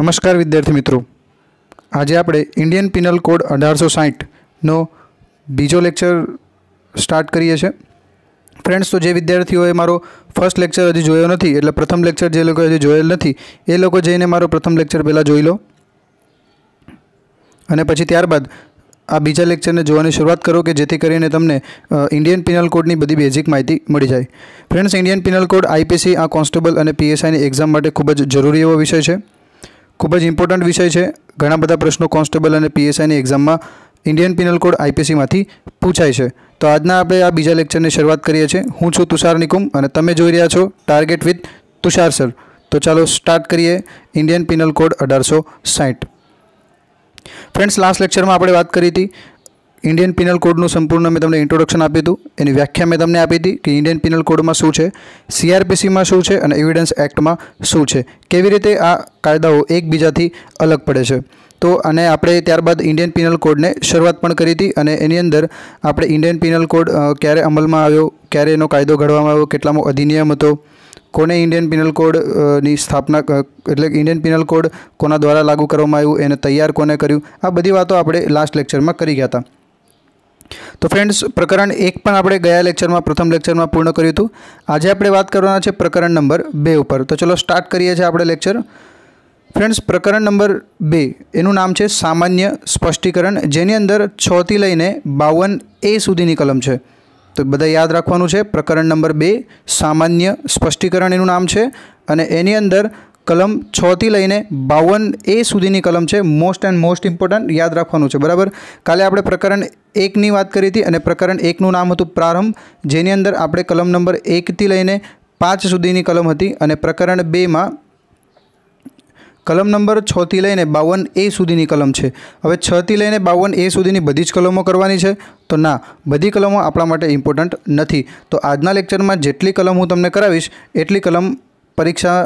નમસ્કાર વિદ્યાર્થી મિત્રો આજે આપણે ઇન્ડિયન પિનલ કોડ અઢારસો સાહીઠનો બીજો લેક્ચર સ્ટાર્ટ કરીએ છીએ ફ્રેન્ડ્સ તો જે વિદ્યાર્થીઓએ મારો ફર્સ્ટ લેક્ચર હજી જોયો નથી એટલે પ્રથમ લેક્ચર જે લોકો હજી જોયેલ નથી એ લોકો જઈને મારો પ્રથમ લેક્ચર પહેલાં જોઈ લો અને પછી ત્યારબાદ આ બીજા લેક્ચરને જોવાની શરૂઆત કરો કે જેથી કરીને તમને ઇન્ડિયન પિનલ કોડની બધી બેઝિક માહિતી મળી જાય friends Indian penal code IPC આ કોન્સ્ટેબલ અને પીએસઆઈની એક્ઝામ માટે ખૂબ જ જરૂરી એવો વિષય છે ખૂબ જ ઇમ્પોર્ટન્ટ વિષય છે ઘણા બધા પ્રશ્નો કોન્સ્ટેબલ અને પીએસઆઈની એક્ઝામમાં ઇન્ડિયન પિનલ કોડ આઈપીસીમાંથી પૂછાય છે તો આજના આપણે આ બીજા લેક્ચરની શરૂઆત કરીએ છીએ હું છું તુષાર નિકુમ અને તમે જોઈ રહ્યા છો ટાર્ગેટ વિથ તુષાર સર તો ચાલો સ્ટાર્ટ કરીએ ઇન્ડિયન પિનલ કોડ અઢારસો સાઠ ફ્રેન્ડ્સ લાસ્ટ લેક્ચરમાં આપણે વાત કરી હતી ઇન્ડિયન પિનલ કોડનું સંપૂર્ણ મેં તમને ઇન્ટ્રોડક્શન આપ્યું હતું એની વ્યાખ્યા મેં તમને આપી હતી કે ઇન્ડિયન પિનલ કોડમાં શું છે સીઆરપીસીમાં શું છે અને એવિડન્સ એક્ટમાં શું છે કેવી રીતે આ કાયદાઓ એકબીજાથી અલગ પડે છે તો અને આપણે ત્યારબાદ ઇન્ડિયન પિનલ કોડને શરૂઆત પણ કરી હતી અને એની અંદર આપણે ઇન્ડિયન પિનલ કોડ ક્યારે અમલમાં આવ્યો ક્યારે એનો કાયદો ઘડવામાં આવ્યો કેટલામાં અધિનિયમ હતો કોને ઇન્ડિયન પિનલ કોડની સ્થાપના એટલે ઇન્ડિયન પિનલ કોડ કોના દ્વારા લાગુ કરવામાં આવ્યું એને તૈયાર કોને કર્યું આ બધી વાતો આપણે લાસ્ટ લેક્ચરમાં કરી ગયા હતા તો ફ્રેન્ડ્સ પ્રકરણ એક પણ આપણે ગયા લેક્ચરમાં પ્રથમ લેક્ચરમાં પૂર્ણ કર્યું હતું આજે આપણે વાત કરવાના છે પ્રકરણ નંબર બે ઉપર તો ચલો સ્ટાર્ટ કરીએ છીએ આપણે લેક્ચર ફ્રેન્ડ્સ પ્રકરણ નંબર બે એનું નામ છે સામાન્ય સ્પષ્ટીકરણ જેની અંદર છથી લઈને બાવન એ સુધીની કલમ છે તો બધા યાદ રાખવાનું છે પ્રકરણ નંબર બે સામાન્ય સ્પષ્ટીકરણ એનું નામ છે અને એની અંદર કલમ છથી લઈને બાવન એ સુધીની કલમ છે મોસ્ટ એન્ડ મોસ્ટ ઇમ્પોર્ટન્ટ યાદ રાખવાનું છે બરાબર કાલે આપણે પ્રકરણ એકની વાત કરી હતી અને પ્રકરણ એકનું નામ હતું પ્રારંભ જેની અંદર આપણે કલમ નંબર એકથી લઈને પાંચ સુધીની કલમ હતી અને પ્રકરણ બેમાં કલમ નંબર છથી લઈને બાવન એ સુધીની કલમ છે હવે છથી લઈને બાવન એ સુધીની બધી જ કલમો કરવાની છે તો ના બધી કલમો આપણા માટે ઇમ્પોર્ટન્ટ નથી તો આજના લેક્ચરમાં જેટલી કલમ હું તમને કરાવીશ એટલી કલમ પરીક્ષા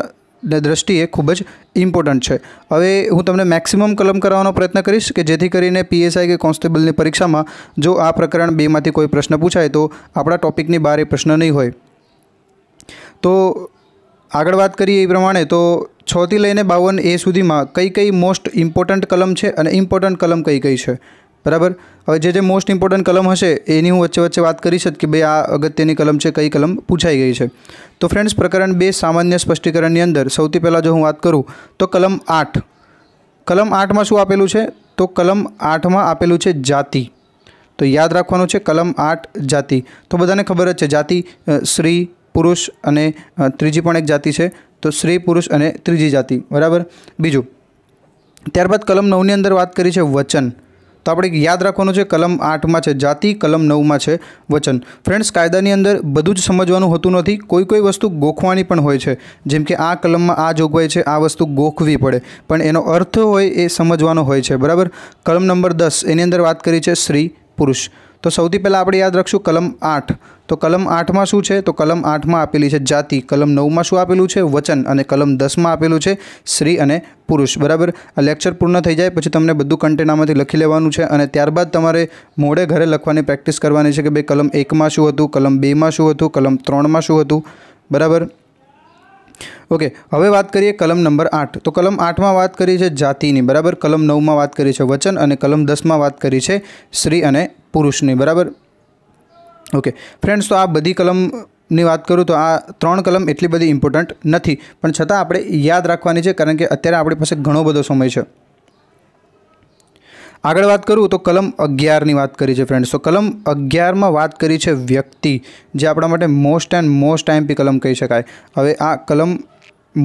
દ્રષ્ટિએ ખૂબ જ ઇમ્પોર્ટન્ટ છે હવે હું તમને મેક્સિમમ કલમ કરવાનો પ્રયત્ન કરીશ કે જેથી કરીને પીએસઆઈ કે કોન્સ્ટેબલની પરીક્ષામાં જો આ પ્રકરણ બેમાંથી કોઈ પ્રશ્ન પૂછાય તો આપણા ટૉપિકની બહાર એ પ્રશ્ન નહીં હોય તો આગળ વાત કરીએ એ પ્રમાણે તો છથી લઈને બાવન એ સુધીમાં કઈ કઈ મોસ્ટ ઇમ્પોર્ટન્ટ કલમ છે અને ઇમ્પોર્ટન્ટ કલમ કઈ કઈ છે બરાબર હવે જે જે મોસ્ટ ઇમ્પોર્ટન્ટ કલમ હશે એની હું વચ્ચે વચ્ચે વાત કરીશ કે ભાઈ આ અગત્યની કલમ છે કઈ કલમ પૂછાઈ ગઈ છે તો ફ્રેન્ડ્સ પ્રકરણ બે સામાન્ય સ્પષ્ટીકરણની અંદર સૌથી પહેલાં જો હું વાત કરું તો કલમ આઠ કલમ આઠમાં શું આપેલું છે તો કલમ આઠમાં આપેલું છે જાતિ તો યાદ રાખવાનું છે કલમ આઠ જાતિ તો બધાને ખબર જ છે જાતિ સ્ત્રી પુરુષ અને ત્રીજી પણ એક જાતિ છે તો સ્ત્રી પુરુષ અને ત્રીજી જાતિ બરાબર બીજું ત્યારબાદ કલમ નવની અંદર વાત કરી છે વચન તો આપણે યાદ રાખવાનું છે કલમ આઠમાં છે જાતિ કલમ નવમાં છે વચન ફ્રેન્ડ્સ કાયદાની અંદર બધું જ સમજવાનું હોતું નથી કોઈ કોઈ વસ્તુ ગોખવાની પણ હોય છે જેમ કે આ કલમમાં આ જોગવાઈ છે આ વસ્તુ ગોખવી પડે પણ એનો અર્થ હોય એ સમજવાનો હોય છે બરાબર કલમ નંબર દસ એની અંદર વાત કરી છે સ્ત્રી પુરુષ તો સૌથી પહેલાં આપણે યાદ રાખશું કલમ આઠ તો કલમ આઠમાં શું છે તો કલમ આઠમાં આપેલી છે જાતિ કલમ નવમાં શું આપેલું છે વચન અને કલમ દસમાં આપેલું છે સ્ત્રી અને પુરુષ બરાબર આ લેક્ચર પૂર્ણ થઈ જાય પછી તમને બધું કન્ટેન્ટ આમાંથી લખી લેવાનું છે અને ત્યારબાદ તમારે મોડે ઘરે લખવાની પ્રેક્ટિસ કરવાની છે કે ભાઈ કલમ એકમાં શું હતું કલમ બેમાં શું હતું કલમ ત્રણમાં શું હતું બરાબર ઓકે હવે વાત કરીએ કલમ નંબર આઠ તો કલમ આઠમાં વાત કરી છે જાતિની બરાબર કલમ નવમાં વાત કરી છે વચન અને કલમ દસમાં વાત કરી છે સ્ત્રી અને પુરુષની બરાબર ઓકે ફ્રેન્ડ્સ તો આ બધી કલમની વાત કરું તો આ ત્રણ કલમ એટલી બધી ઇમ્પોર્ટન્ટ નથી પણ છતાં આપણે યાદ રાખવાની છે કારણ કે અત્યારે આપણી પાસે ઘણો બધો સમય છે આગળ વાત કરું તો કલમ અગિયારની વાત કરી છે ફ્રેન્ડ્સ તો કલમ અગિયારમાં વાત કરી છે વ્યક્તિ જે આપણા માટે મોસ્ટ એન્ડ મોસ્ટ પી કલમ કહી શકાય હવે આ કલમ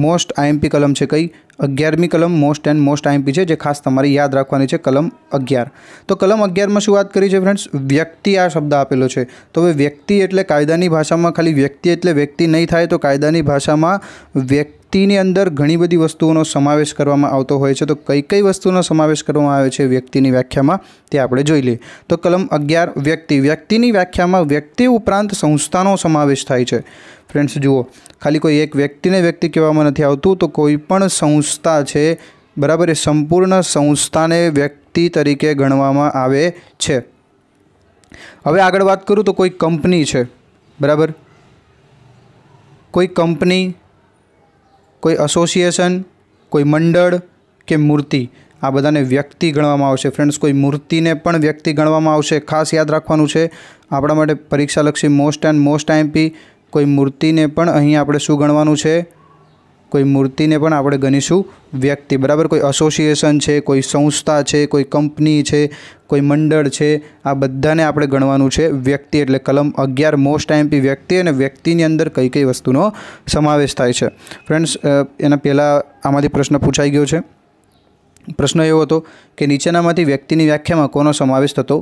મોસ્ટ આઈએમપી કલમ છે કઈ અગિયારમી કલમ મોસ્ટ એન્ડ મોસ્ટ આઈએમપી છે જે ખાસ તમારે યાદ રાખવાની છે કલમ અગિયાર તો કલમ અગિયારમાં શું વાત કરી છે ફ્રેન્ડ્સ વ્યક્તિ આ શબ્દ આપેલો છે તો હવે વ્યક્તિ એટલે કાયદાની ભાષામાં ખાલી વ્યક્તિ એટલે વ્યક્તિ નહીં થાય તો કાયદાની ભાષામાં વ્યક્તિ વ્યક્તિની અંદર ઘણી બધી વસ્તુઓનો સમાવેશ કરવામાં આવતો હોય છે તો કઈ કઈ વસ્તુનો સમાવેશ કરવામાં આવે છે વ્યક્તિની વ્યાખ્યામાં તે આપણે જોઈ લઈએ તો કલમ અગિયાર વ્યક્તિ વ્યક્તિની વ્યાખ્યામાં વ્યક્તિ ઉપરાંત સંસ્થાનો સમાવેશ થાય છે ફ્રેન્ડ્સ જુઓ ખાલી કોઈ એક વ્યક્તિને વ્યક્તિ કહેવામાં નથી આવતું તો કોઈ પણ સંસ્થા છે બરાબર એ સંપૂર્ણ સંસ્થાને વ્યક્તિ તરીકે ગણવામાં આવે છે હવે આગળ વાત કરું તો કોઈ કંપની છે બરાબર કોઈ કંપની કોઈ એસોસિએશન કોઈ મંડળ કે મૂર્તિ આ બધાને વ્યક્તિ ગણવામાં આવશે ફ્રેન્ડ્સ કોઈ મૂર્તિને પણ વ્યક્તિ ગણવામાં આવશે ખાસ યાદ રાખવાનું છે આપણા માટે પરીક્ષાલક્ષી મોસ્ટ એન્ડ મોસ્ટ આઈએમપી કોઈ મૂર્તિને પણ અહીં આપણે શું ગણવાનું છે કોઈ મૂર્તિને પણ આપણે ગણીશું વ્યક્તિ બરાબર કોઈ એસોસિએશન છે કોઈ સંસ્થા છે કોઈ કંપની છે કોઈ મંડળ છે આ બધાને આપણે ગણવાનું છે વ્યક્તિ એટલે કલમ અગિયાર મોસ્ટ આઈમપી વ્યક્તિ અને વ્યક્તિની અંદર કઈ કઈ વસ્તુનો સમાવેશ થાય છે ફ્રેન્ડ્સ એના પહેલાં આમાંથી પ્રશ્ન પૂછાઈ ગયો છે પ્રશ્ન એવો હતો કે નીચેનામાંથી વ્યક્તિની વ્યાખ્યામાં કોનો સમાવેશ થતો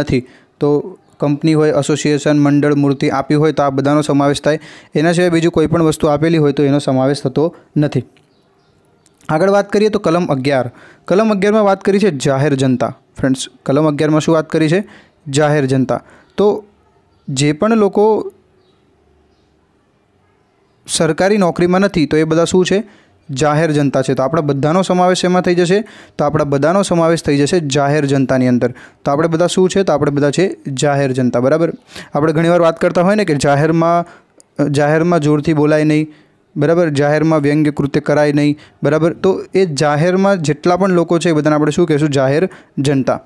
નથી તો કંપની હોય એસોસિએશન મંડળ મૂર્તિ આપી હોય તો આ બધાનો સમાવેશ થાય એના સિવાય બીજું કોઈપણ વસ્તુ આપેલી હોય તો એનો સમાવેશ થતો નથી આગળ વાત કરીએ તો કલમ અગિયાર કલમ અગિયારમાં વાત કરી છે જાહેર જનતા ફ્રેન્ડ્સ કલમ અગિયારમાં શું વાત કરી છે જાહેર જનતા તો જે પણ લોકો સરકારી નોકરીમાં નથી તો એ બધા શું છે જાહેર જનતા છે તો આપણા બધાનો સમાવેશ એમાં થઈ જશે તો આપણા બધાનો સમાવેશ થઈ જશે જાહેર જનતાની અંદર તો આપણે બધા શું છે તો આપણે બધા છે જાહેર જનતા બરાબર આપણે ઘણીવાર વાત કરતા હોય ને કે જાહેરમાં જાહેરમાં જોરથી બોલાય નહીં બરાબર જાહેરમાં વ્યંગ્ય કૃત્ય કરાય નહીં બરાબર તો એ જાહેરમાં જેટલા પણ લોકો છે એ બધાને આપણે શું કહીશું જાહેર જનતા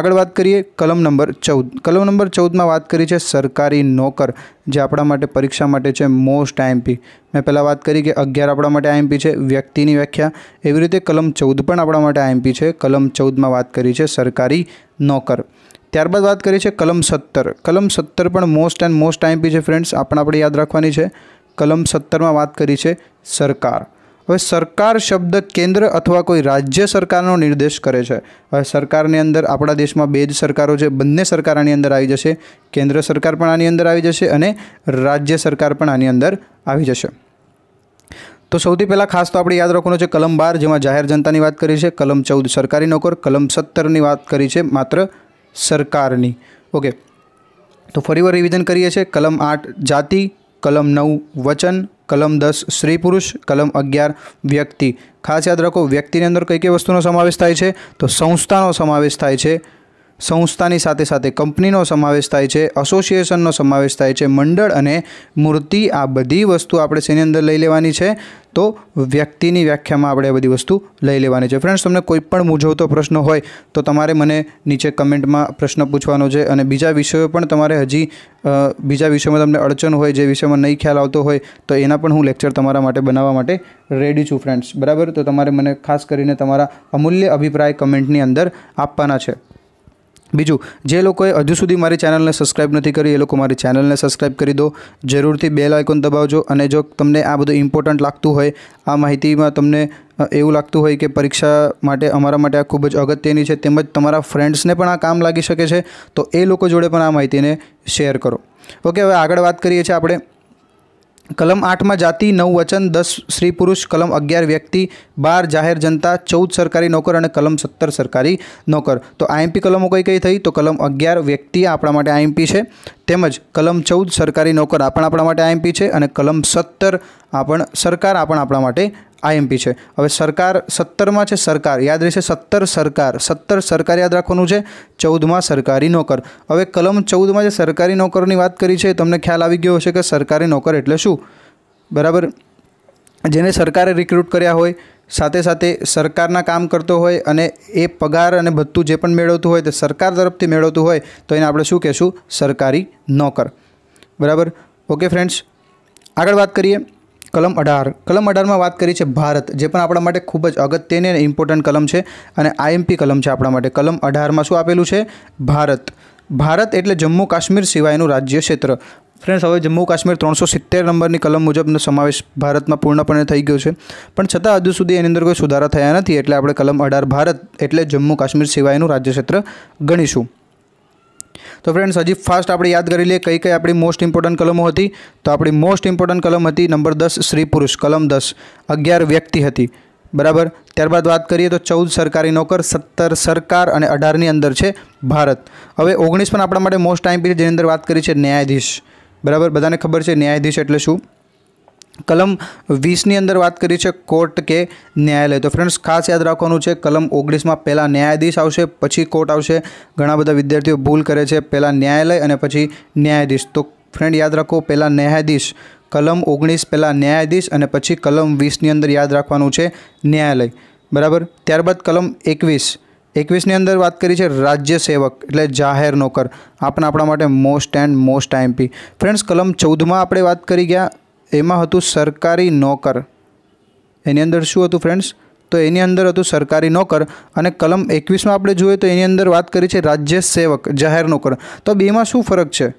આગળ વાત કરીએ કલમ નંબર ચૌદ કલમ નંબર ચૌદમાં વાત કરી છે સરકારી નોકર જે આપણા માટે પરીક્ષા માટે છે મોસ્ટ આઈએમપી મેં પહેલાં વાત કરી કે અગિયાર આપણા માટે આઈએમપી છે વ્યક્તિની વ્યાખ્યા એવી રીતે કલમ ચૌદ પણ આપણા માટે આઈએમપી છે કલમ ચૌદમાં વાત કરી છે સરકારી નોકર ત્યારબાદ વાત કરી છે કલમ સત્તર કલમ સત્તર પણ મોસ્ટ એન્ડ મોસ્ટ આઈએમપી છે ફ્રેન્ડ્સ આપણા આપણે યાદ રાખવાની છે કલમ સત્તરમાં વાત કરી છે સરકાર હવે સરકાર શબ્દ કેન્દ્ર અથવા કોઈ રાજ્ય સરકારનો નિર્દેશ કરે છે હવે સરકારની અંદર આપણા દેશમાં બે જ સરકારો છે બંને સરકાર આની અંદર આવી જશે કેન્દ્ર સરકાર પણ આની અંદર આવી જશે અને રાજ્ય સરકાર પણ આની અંદર આવી જશે તો સૌથી પહેલાં ખાસ તો આપણે યાદ રાખવાનું છે કલમ બાર જેમાં જાહેર જનતાની વાત કરી છે કલમ ચૌદ સરકારી નોકર કલમ સત્તરની વાત કરી છે માત્ર સરકારની ઓકે તો ફરીવાર રિવિઝન કરીએ છીએ કલમ આઠ જાતિ કલમ નવ વચન કલમ દસ સ્ત્રી પુરુષ કલમ અગિયાર વ્યક્તિ ખાસ યાદ રાખો વ્યક્તિની અંદર કઈ કઈ વસ્તુનો સમાવેશ થાય છે તો સંસ્થાનો સમાવેશ થાય છે સંસ્થાની સાથે સાથે કંપનીનો સમાવેશ થાય છે અસોસિએશનનો સમાવેશ થાય છે મંડળ અને મૂર્તિ આ બધી વસ્તુ આપણે શેની અંદર લઈ લેવાની છે તો વ્યક્તિની વ્યાખ્યામાં આપણે આ બધી વસ્તુ લઈ લેવાની છે ફ્રેન્ડ્સ તમને કોઈ પણ મૂંઝવતો પ્રશ્ન હોય તો તમારે મને નીચે કમેન્ટમાં પ્રશ્ન પૂછવાનો છે અને બીજા વિષયો પણ તમારે હજી બીજા વિષયોમાં તમને અડચણ હોય જે વિષયમાં નહીં ખ્યાલ આવતો હોય તો એના પણ હું લેક્ચર તમારા માટે બનાવવા માટે રેડી છું ફ્રેન્ડ્સ બરાબર તો તમારે મને ખાસ કરીને તમારા અમૂલ્ય અભિપ્રાય કમેન્ટની અંદર આપવાના છે બીજું જે લોકોએ હજુ સુધી મારી ચેનલને સબસ્ક્રાઇબ નથી કરી એ લોકો મારી ચેનલને સબસ્ક્રાઇબ કરી દો જરૂરથી બેલ આઇકોન દબાવજો અને જો તમને આ બધું ઇમ્પોર્ટન્ટ લાગતું હોય આ માહિતીમાં તમને એવું લાગતું હોય કે પરીક્ષા માટે અમારા માટે આ ખૂબ જ અગત્યની છે તેમજ તમારા ફ્રેન્ડ્સને પણ આ કામ લાગી શકે છે તો એ લોકો જોડે પણ આ માહિતીને શેર કરો ઓકે હવે આગળ વાત કરીએ છીએ આપણે કલમ આઠમાં જાતિ નવ વચન દસ સ્ત્રી પુરુષ કલમ અગિયાર વ્યક્તિ બાર જાહેર જનતા ચૌદ સરકારી નોકર અને કલમ સત્તર સરકારી નોકર તો આઈએમપી કલમો કઈ કઈ થઈ તો કલમ અગિયાર વ્યક્તિ આપણા માટે આઈએમપી છે તેમજ કલમ ચૌદ સરકારી નોકર આ પણ આપણા માટે આઈએમપી છે અને કલમ સત્તર આપણ સરકાર આ પણ આપણા માટે આઈએમપી છે હવે સરકાર સત્તરમાં છે સરકાર યાદ રહેશે સત્તર સરકાર સત્તર સરકાર યાદ રાખવાનું છે ચૌદમાં સરકારી નોકર હવે કલમ ચૌદમાં જે સરકારી નોકરની વાત કરી છે તમને ખ્યાલ આવી ગયો હશે કે સરકારી નોકર એટલે શું બરાબર જેને સરકારે રિક્રુટ કર્યા હોય સાથે સાથે સરકારના કામ કરતો હોય અને એ પગાર અને ભથ્થું જે પણ મેળવતું હોય તે સરકાર તરફથી મેળવતું હોય તો એને આપણે શું કહેશું સરકારી નોકર બરાબર ઓકે ફ્રેન્ડ્સ આગળ વાત કરીએ કલમ અઢાર કલમ અઢારમાં વાત કરી છે ભારત જે પણ આપણા માટે ખૂબ જ અગત્યની અને ઇમ્પોર્ટન્ટ કલમ છે અને આઈએમપી કલમ છે આપણા માટે કલમ અઢારમાં શું આપેલું છે ભારત ભારત એટલે જમ્મુ કાશ્મીર સિવાયનું રાજ્ય ક્ષેત્ર ફ્રેન્ડ્સ હવે જમ્મુ કાશ્મીર ત્રણસો સિત્તેર નંબરની કલમ મુજબનો સમાવેશ ભારતમાં પૂર્ણપણે થઈ ગયો છે પણ છતાં હજુ સુધી એની અંદર કોઈ સુધારા થયા નથી એટલે આપણે કલમ અઢાર ભારત એટલે જમ્મુ કાશ્મીર સિવાયનું રાજ્ય ક્ષેત્ર ગણીશું તો ફ્રેન્ડ્સ હજી ફાસ્ટ આપણે યાદ કરી લઈએ કઈ કઈ આપણી મોસ્ટ ઇમ્પોર્ટન્ટ કલમો હતી તો આપણી મોસ્ટ ઇમ્પોર્ટન્ટ કલમ હતી નંબર દસ સ્ત્રી પુરુષ કલમ દસ અગિયાર વ્યક્તિ હતી બરાબર ત્યારબાદ વાત કરીએ તો ચૌદ સરકારી નોકર સત્તર સરકાર અને અઢારની અંદર છે ભારત હવે ઓગણીસ પણ આપણા માટે મોસ્ટ ટાઈમ પીરિયડ જેની અંદર વાત કરી છે ન્યાયાધીશ બરાબર બધાને ખબર છે ન્યાયાધીશ એટલે શું કલમ વીસની અંદર વાત કરી છે કોર્ટ કે ન્યાયાલય તો ફ્રેન્ડ્સ ખાસ યાદ રાખવાનું છે કલમ ઓગણીસમાં પહેલાં ન્યાયાધીશ આવશે પછી કોર્ટ આવશે ઘણા બધા વિદ્યાર્થીઓ ભૂલ કરે છે પહેલાં ન્યાયાલય અને પછી ન્યાયાધીશ તો ફ્રેન્ડ યાદ રાખો પહેલાં ન્યાયાધીશ કલમ ઓગણીસ પહેલાં ન્યાયાધીશ અને પછી કલમ વીસની અંદર યાદ રાખવાનું છે ન્યાયાલય બરાબર ત્યારબાદ કલમ એકવીસ એકવીસની અંદર વાત કરી છે રાજ્ય સેવક એટલે જાહેર નોકર આપણા આપણા માટે most and most IMP friends કલમ ચૌદમાં આપણે વાત કરી ગયા એમાં હતું સરકારી નોકર એની અંદર શું હતું ફ્રેન્ડ્સ તો એની અંદર હતું સરકારી નોકર અને કલમ એકવીસમાં આપણે જોઈએ તો એની અંદર વાત કરી છે રાજ્ય સેવક જાહેર નોકર તો બેમાં શું ફરક છે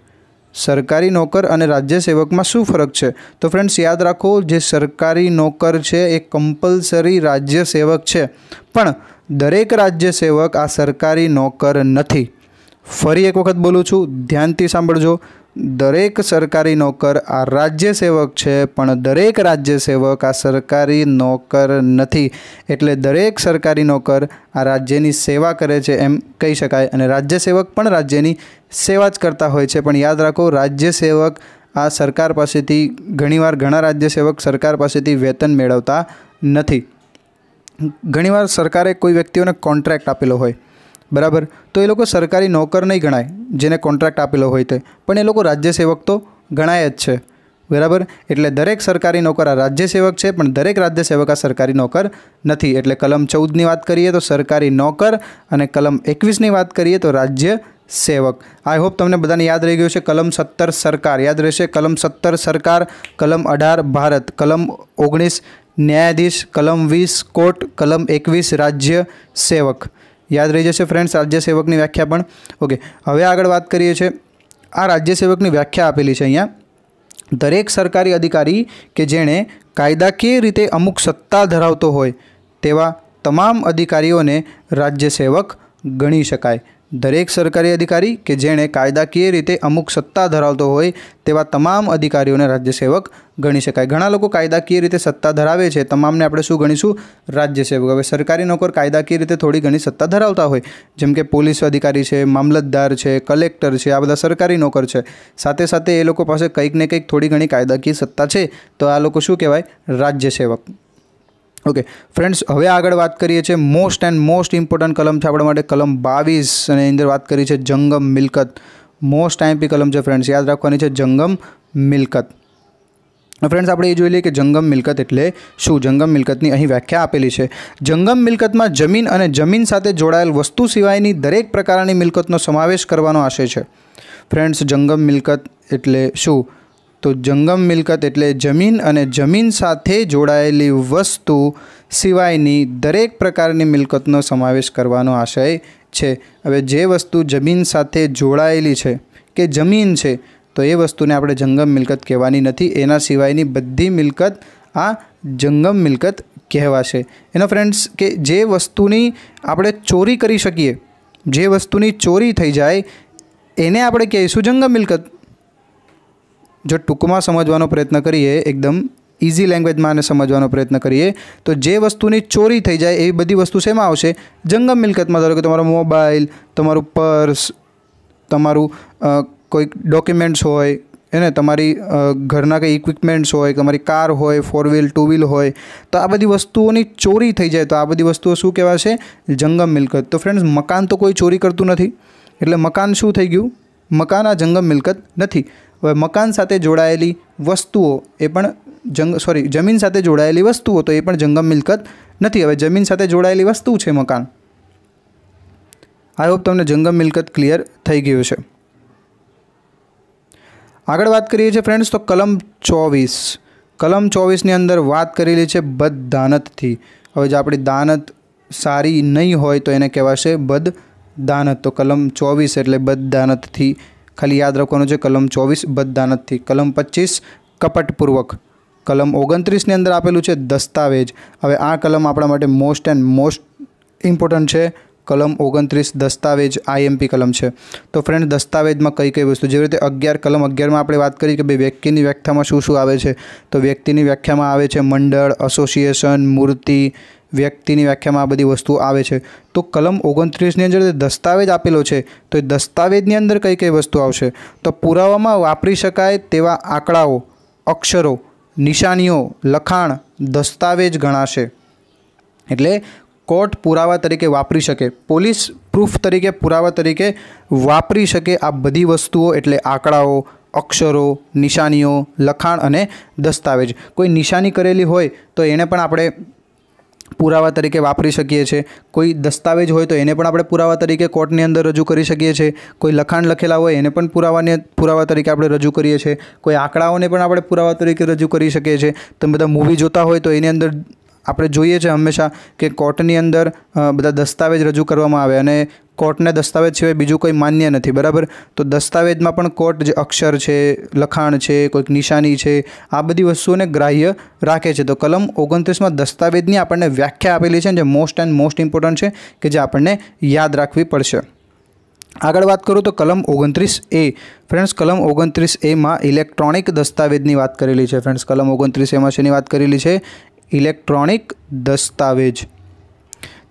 સરકારી નોકર અને રાજ્ય સેવકમાં શું ફરક છે તો ફ્રેન્ડ્સ યાદ રાખો જે સરકારી નોકર છે એ કમ્પલસરી રાજ્ય સેવક છે પણ દરેક રાજ્ય સેવક આ સરકારી નોકર નથી ફરી એક વખત બોલું છું ધ્યાનથી સાંભળજો દરેક સરકારી નોકર આ રાજ્ય સેવક છે પણ દરેક રાજ્ય સેવક આ સરકારી નોકર નથી એટલે દરેક સરકારી નોકર આ રાજ્યની સેવા કરે છે એમ કહી શકાય અને રાજ્ય સેવક પણ રાજ્યની સેવા જ કરતા હોય છે પણ યાદ રાખો રાજ્ય સેવક આ સરકાર પાસેથી ઘણીવાર ઘણા રાજ્ય સેવક સરકાર પાસેથી વેતન મેળવતા નથી ઘણીવાર સરકારે કોઈ વ્યક્તિઓને કોન્ટ્રાક્ટ આપેલો હોય બરાબર તો એ લોકો સરકારી નોકર નહીં ગણાય જેને કોન્ટ્રાક્ટ આપેલો હોય તે પણ એ લોકો રાજ્ય સેવક તો ગણાય જ છે બરાબર એટલે દરેક સરકારી નોકર આ રાજ્ય સેવક છે પણ દરેક રાજ્ય સેવક આ સરકારી નોકર નથી એટલે કલમ ચૌદની વાત કરીએ તો સરકારી નોકર અને કલમ એકવીસની વાત કરીએ તો રાજ્ય સેવક આઈ હોપ તમને બધાને યાદ રહી ગયું છે કલમ સત્તર સરકાર યાદ રહેશે કલમ સત્તર સરકાર કલમ અઢાર ભારત કલમ ઓગણીસ ન્યાયાધીશ કલમ વીસ કોર્ટ કલમ એકવીસ રાજ્ય સેવક યાદ રહી જશે ફ્રેન્ડ્સ રાજ્ય સેવકની વ્યાખ્યા પણ ઓકે હવે આગળ વાત કરીએ છીએ આ રાજ્ય સેવકની વ્યાખ્યા આપેલી છે અહીંયા દરેક સરકારી અધિકારી કે જેણે કાયદાકીય રીતે અમુક સત્તા ધરાવતો હોય તેવા તમામ અધિકારીઓને રાજ્ય સેવક ગણી શકાય દરેક સરકારી અધિકારી કે જેણે કાયદાકીય રીતે અમુક સત્તા ધરાવતો હોય તેવા તમામ અધિકારીઓને રાજ્યસેવક ગણી શકાય ઘણા લોકો કાયદાકીય રીતે સત્તા ધરાવે છે તમામને આપણે શું ગણીશું રાજ્યસેવક હવે સરકારી નોકર કાયદાકીય રીતે થોડી ઘણી સત્તા ધરાવતા હોય જેમ કે પોલીસ અધિકારી છે મામલતદાર છે કલેક્ટર છે આ બધા સરકારી નોકર છે સાથે સાથે એ લોકો પાસે કંઈક ને કંઈક થોડી ઘણી કાયદાકીય સત્તા છે તો આ લોકો શું કહેવાય રાજ્યસેવક ઓકે ફ્રેન્ડ્સ હવે આગળ વાત કરીએ છીએ મોસ્ટ એન્ડ મોસ્ટ ઇમ્પોર્ટન્ટ કલમ છે આપણા માટે કલમ બાવીસ અને અંદર વાત કરી છે જંગમ મિલકત મોસ્ટ આઈએમપી કલમ છે ફ્રેન્ડ્સ યાદ રાખવાની છે જંગમ મિલકત ફ્રેન્ડ્સ આપણે એ જોઈ લઈએ કે જંગમ મિલકત એટલે શું જંગમ મિલકતની અહીં વ્યાખ્યા આપેલી છે જંગમ મિલકતમાં જમીન અને જમીન સાથે જોડાયેલ વસ્તુ સિવાયની દરેક પ્રકારની મિલકતનો સમાવેશ કરવાનો આશય છે ફ્રેન્ડ્સ જંગમ મિલકત એટલે શું તો જંગમ મિલકત એટલે જમીન અને જમીન સાથે જોડાયેલી વસ્તુ સિવાયની દરેક પ્રકારની મિલકતનો સમાવેશ કરવાનો આશય છે હવે જે વસ્તુ જમીન સાથે જોડાયેલી છે કે જમીન છે તો એ વસ્તુને આપણે જંગમ મિલકત કહેવાની નથી એના સિવાયની બધી મિલકત આ જંગમ મિલકત કહેવાશે એનો ફ્રેન્ડ્સ કે જે વસ્તુની આપણે ચોરી કરી શકીએ જે વસ્તુની ચોરી થઈ જાય એને આપણે કહીશું જંગમ મિલકત જો ટૂંકમાં સમજવાનો પ્રયત્ન કરીએ એકદમ ઇઝી લેંગ્વેજમાં આને સમજવાનો પ્રયત્ન કરીએ તો જે વસ્તુની ચોરી થઈ જાય એવી બધી વસ્તુ શેમાં આવશે જંગમ મિલકતમાં ધારો કે તમારો મોબાઈલ તમારું પર્સ તમારું કોઈક ડોક્યુમેન્ટ્સ હોય એને તમારી ઘરના કંઈ ઇક્વિપમેન્ટ્સ હોય તમારી કાર હોય ફોર વ્હીલ ટુ વ્હીલ હોય તો આ બધી વસ્તુઓની ચોરી થઈ જાય તો આ બધી વસ્તુઓ શું કહેવાશે જંગમ મિલકત તો ફ્રેન્ડ્સ મકાન તો કોઈ ચોરી કરતું નથી એટલે મકાન શું થઈ ગયું મકાન આ જંગમ મિલકત નથી હવે મકાન સાથે જોડાયેલી વસ્તુઓ એ પણ જંગ સોરી જમીન સાથે જોડાયેલી વસ્તુઓ તો એ પણ જંગમ મિલકત નથી હવે જમીન સાથે જોડાયેલી વસ્તુ છે મકાન આઈ હોપ તમને જંગમ મિલકત ક્લિયર થઈ ગયું છે આગળ વાત કરીએ છીએ ફ્રેન્ડ્સ તો કલમ ચોવીસ કલમ ચોવીસની અંદર વાત કરેલી છે બદ દાનતથી હવે જો આપણી દાનત સારી નહીં હોય તો એને કહેવાશે બદ દાનત તો કલમ ચોવીસ એટલે બદ દાનતથી ખાલી યાદ રાખવાનું છે કલમ ચોવીસ નથી કલમ પચીસ કપટપૂર્વક કલમ ઓગણત્રીસની અંદર આપેલું છે દસ્તાવેજ હવે આ કલમ આપણા માટે મોસ્ટ એન્ડ મોસ્ટ ઇમ્પોર્ટન્ટ છે કલમ ઓગણત્રીસ દસ્તાવેજ આઈએમપી કલમ છે તો ફ્રેન્ડ દસ્તાવેજમાં કઈ કઈ વસ્તુ જેવી રીતે અગિયાર કલમ અગિયારમાં આપણે વાત કરી કે ભાઈ વ્યક્તિની વ્યાખ્યામાં શું શું આવે છે તો વ્યક્તિની વ્યાખ્યામાં આવે છે મંડળ અસોસિએશન મૂર્તિ વ્યક્તિની વ્યાખ્યામાં આ બધી વસ્તુઓ આવે છે તો કલમ ઓગણત્રીસની અંદર દસ્તાવેજ આપેલો છે તો એ દસ્તાવેજની અંદર કઈ કઈ વસ્તુ આવશે તો પુરાવામાં વાપરી શકાય તેવા આંકડાઓ અક્ષરો નિશાનીઓ લખાણ દસ્તાવેજ ગણાશે એટલે કોર્ટ પુરાવા તરીકે વાપરી શકે પોલીસ પ્રૂફ તરીકે પુરાવા તરીકે વાપરી શકે આ બધી વસ્તુઓ એટલે આંકડાઓ અક્ષરો નિશાનીઓ લખાણ અને દસ્તાવેજ કોઈ નિશાની કરેલી હોય તો એને પણ આપણે પુરાવા તરીકે વાપરી શકીએ છીએ કોઈ દસ્તાવેજ હોય તો એને પણ આપણે પુરાવા તરીકે કોર્ટની અંદર રજૂ કરી શકીએ છીએ કોઈ લખાણ લખેલા હોય એને પણ પુરાવાને પુરાવા તરીકે આપણે રજૂ કરીએ છીએ કોઈ આંકડાઓને પણ આપણે પુરાવા તરીકે રજૂ કરી શકીએ છીએ તમે બધા મૂવી જોતા હોય તો એની અંદર આપણે જોઈએ છે હંમેશા કે કોર્ટની અંદર બધા દસ્તાવેજ રજૂ કરવામાં આવે અને કોર્ટને દસ્તાવેજ સિવાય બીજું કોઈ માન્ય નથી બરાબર તો દસ્તાવેજમાં પણ કોર્ટ જે અક્ષર છે લખાણ છે કોઈક નિશાની છે આ બધી વસ્તુઓને ગ્રાહ્ય રાખે છે તો કલમ ઓગણત્રીસમાં દસ્તાવેજની આપણને વ્યાખ્યા આપેલી છે જે મોસ્ટ એન્ડ મોસ્ટ ઇમ્પોર્ટન્ટ છે કે જે આપણને યાદ રાખવી પડશે આગળ વાત કરું તો કલમ ઓગણત્રીસ એ ફ્રેન્ડ્સ કલમ ઓગણત્રીસ એમાં ઇલેક્ટ્રોનિક દસ્તાવેજની વાત કરેલી છે ફ્રેન્ડ્સ કલમ ઓગણત્રીસ એમાં શેની વાત કરેલી છે ઇલેક્ટ્રોનિક દસ્તાવેજ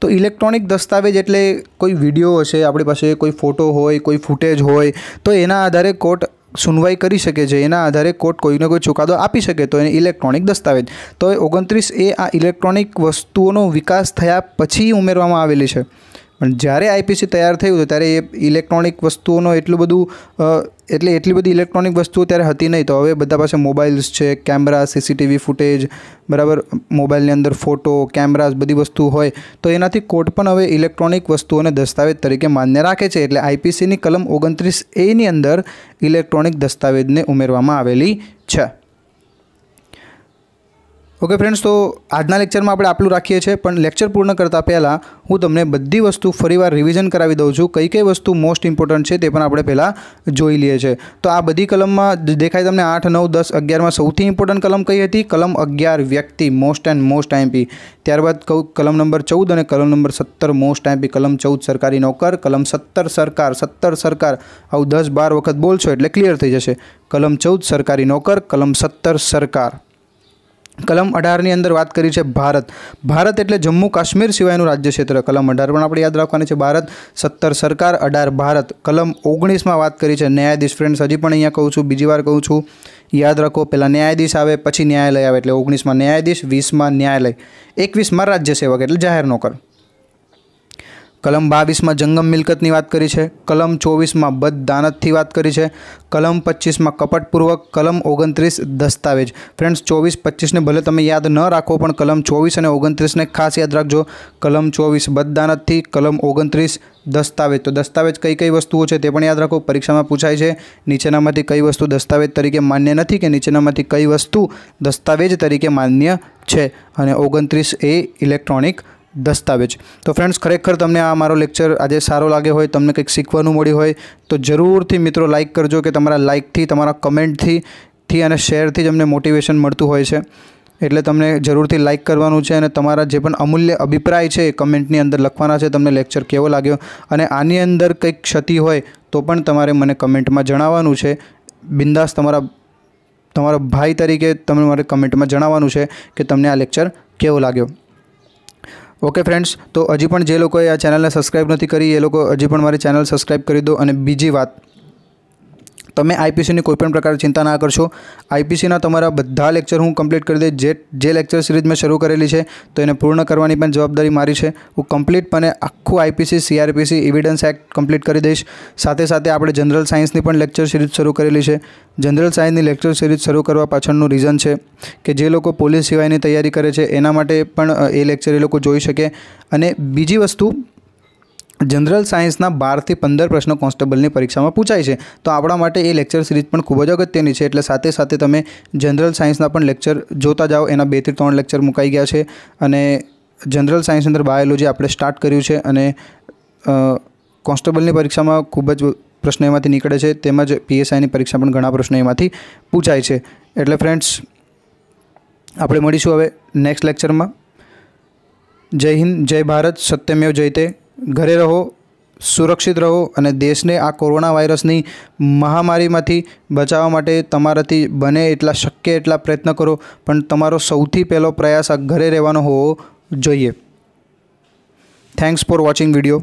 તો ઇલેક્ટ્રોનિક દસ્તાવેજ એટલે કોઈ વિડીયો હશે આપણી પાસે કોઈ ફોટો હોય કોઈ ફૂટેજ હોય તો એના આધારે કોર્ટ સુનવાઈ કરી શકે છે એના આધારે કોર્ટ કોઈને કોઈ ચુકાદો આપી શકે તો એને ઇલેક્ટ્રોનિક દસ્તાવેજ તો ઓગણત્રીસ એ આ ઇલેક્ટ્રોનિક વસ્તુઓનો વિકાસ થયા પછી ઉમેરવામાં આવેલી છે પણ જ્યારે આઈપીસી તૈયાર થયું હતું ત્યારે એ ઇલેક્ટ્રોનિક વસ્તુઓનો એટલું બધું એટલે એટલી બધી ઇલેક્ટ્રોનિક વસ્તુઓ ત્યારે હતી નહીં તો હવે બધા પાસે મોબાઈલ્સ છે કેમેરા સીસીટીવી ફૂટેજ બરાબર મોબાઈલની અંદર ફોટો કેમેરાઝ બધી વસ્તુ હોય તો એનાથી કોર્ટ પણ હવે ઇલેક્ટ્રોનિક વસ્તુઓને દસ્તાવેજ તરીકે માન્ય રાખે છે એટલે આઈપીસીની કલમ ઓગણત્રીસ એની અંદર ઇલેક્ટ્રોનિક દસ્તાવેજને ઉમેરવામાં આવેલી છે ઓકે ફ્રેન્ડ્સ તો આજના લેક્ચરમાં આપણે આટલું રાખીએ છીએ પણ લેક્ચર પૂર્ણ કરતાં પહેલાં હું તમને બધી વસ્તુ ફરીવાર રિવિઝન કરાવી દઉં છું કઈ કઈ વસ્તુ મોસ્ટ ઇમ્પોર્ટન્ટ છે તે પણ આપણે પહેલાં જોઈ લઈએ છીએ તો આ બધી કલમમાં દેખાય તમને આઠ નવ દસ અગિયારમાં સૌથી ઇમ્પોર્ટન્ટ કલમ કઈ હતી કલમ અગિયાર વ્યક્તિ મોસ્ટ એન્ડ મોસ્ટ આઈમ્પી ત્યારબાદ કલમ નંબર ચૌદ અને કલમ નંબર સત્તર મોસ્ટ આઈમ્પી કલમ ચૌદ સરકારી નોકર કલમ સત્તર સરકાર સત્તર સરકાર આવું દસ બાર વખત બોલશો એટલે ક્લિયર થઈ જશે કલમ ચૌદ સરકારી નોકર કલમ સત્તર સરકાર કલમ અઢારની અંદર વાત કરી છે ભારત ભારત એટલે જમ્મુ કાશ્મીર સિવાયનું રાજ્ય ક્ષેત્ર કલમ અઢાર પણ આપણે યાદ રાખવાની છે ભારત સત્તર સરકાર અઢાર ભારત કલમ ઓગણીસમાં વાત કરી છે ન્યાયાધીશ ફ્રેન્ડ્સ હજી પણ અહીંયા કહું છું બીજી વાર કહું છું યાદ રાખો પહેલાં ન્યાયાધીશ આવે પછી ન્યાયાલય આવે એટલે ઓગણીસમાં ન્યાયાધીશ વીસમાં ન્યાયાલય એકવીસમાં રાજ્ય સેવક એટલે જાહેર નોકર કલમ બાવીસમાં જંગમ મિલકતની વાત કરી છે કલમ ચોવીસમાં બદ દાનતથી વાત કરી છે કલમ પચીસમાં કપટપૂર્વક કલમ ઓગણત્રીસ દસ્તાવેજ ફ્રેન્ડ્સ ચોવીસ પચીસને ભલે તમે યાદ ન રાખો પણ કલમ ચોવીસ અને ઓગણત્રીસને ખાસ યાદ રાખજો કલમ ચોવીસ બદદાનતથી કલમ ઓગણત્રીસ દસ્તાવેજ તો દસ્તાવેજ કઈ કઈ વસ્તુઓ છે તે પણ યાદ રાખો પરીક્ષામાં પૂછાય છે નીચેનામાંથી કઈ વસ્તુ દસ્તાવેજ તરીકે માન્ય નથી કે નીચેનામાંથી કઈ વસ્તુ દસ્તાવેજ તરીકે માન્ય છે અને ઓગણત્રીસ એ ઇલેક્ટ્રોનિક દસ્તાવેજ તો ફ્રેન્ડ્સ ખરેખર તમને આ મારો લેક્ચર આજે સારો લાગ્યો હોય તમને કંઈક શીખવાનું મળ્યું હોય તો જરૂરથી મિત્રો લાઇક કરજો કે તમારા લાઇકથી તમારા કમેન્ટથી થી અને શેરથી જ અમને મોટિવેશન મળતું હોય છે એટલે તમને જરૂરથી લાઇક કરવાનું છે અને તમારા જે પણ અમૂલ્ય અભિપ્રાય છે એ કમેન્ટની અંદર લખવાના છે તમને લેક્ચર કેવો લાગ્યો અને આની અંદર કંઈક ક્ષતિ હોય તો પણ તમારે મને કમેન્ટમાં જણાવવાનું છે બિંદાસ તમારા તમારા ભાઈ તરીકે તમને મારે કમેન્ટમાં જણાવવાનું છે કે તમને આ લેક્ચર કેવો લાગ્યો ઓકે ફ્રેન્ડ્સ તો હજી પણ જે લોકોએ આ ચેનલને સબસ્ક્રાઈબ નથી કરી એ લોકો હજી પણ મારી ચેનલ સબસ્ક્રાઈબ કરી દો અને બીજી વાત તમે આઈપીસીની કોઈપણ પ્રકારની ચિંતા ના કરશો આઈપીસીના તમારા બધા લેક્ચર હું કમ્પ્લીટ કરી દઈશ જે જે લેક્ચર સિરીઝ મેં શરૂ કરેલી છે તો એને પૂર્ણ કરવાની પણ જવાબદારી મારી છે હું કમ્પ્લીટપણે આખું IPC CrPC evidence act complete કરી દઈશ સાથે સાથે આપણે જનરલ સાયન્સની પણ લેક્ચર સિરીઝ શરૂ કરેલી છે જનરલ સાયન્સની લેક્ચર સિરીઝ શરૂ કરવા પાછળનું રીઝન છે કે જે લોકો પોલીસ સિવાયની તૈયારી કરે છે એના માટે પણ એ લેક્ચર એ લોકો જોઈ શકે અને બીજી વસ્તુ જનરલ સાયન્સના બારથી પંદર પ્રશ્નો કોન્સ્ટેબલની પરીક્ષામાં પૂછાય છે તો આપણા માટે એ લેક્ચર સિરીઝ પણ ખૂબ જ અગત્યની છે એટલે સાથે સાથે તમે જનરલ સાયન્સના પણ લેક્ચર જોતા જાઓ એના બેથી ત્રણ લેક્ચર મુકાઈ ગયા છે અને જનરલ સાયન્સ અંદર બાયોલોજી આપણે સ્ટાર્ટ કર્યું છે અને કોન્સ્ટેબલની પરીક્ષામાં ખૂબ જ પ્રશ્નો એમાંથી નીકળે છે તેમજ પીએસઆઈની પરીક્ષા પણ ઘણા પ્રશ્નો એમાંથી પૂછાય છે એટલે ફ્રેન્ડ્સ આપણે મળીશું હવે નેક્સ્ટ લેક્ચરમાં જય હિન્દ જય ભારત સત્યમેવ જયતે ઘરે રહો સુરક્ષિત રહો અને દેશને આ કોરોના વાયરસની મહામારીમાંથી બચાવવા માટે તમારાથી બને એટલા શક્ય એટલા પ્રયત્ન કરો પણ તમારો સૌથી પહેલો પ્રયાસ આ ઘરે રહેવાનો હોવો જોઈએ થેન્ક્સ ફોર વોચિંગ વિડીયો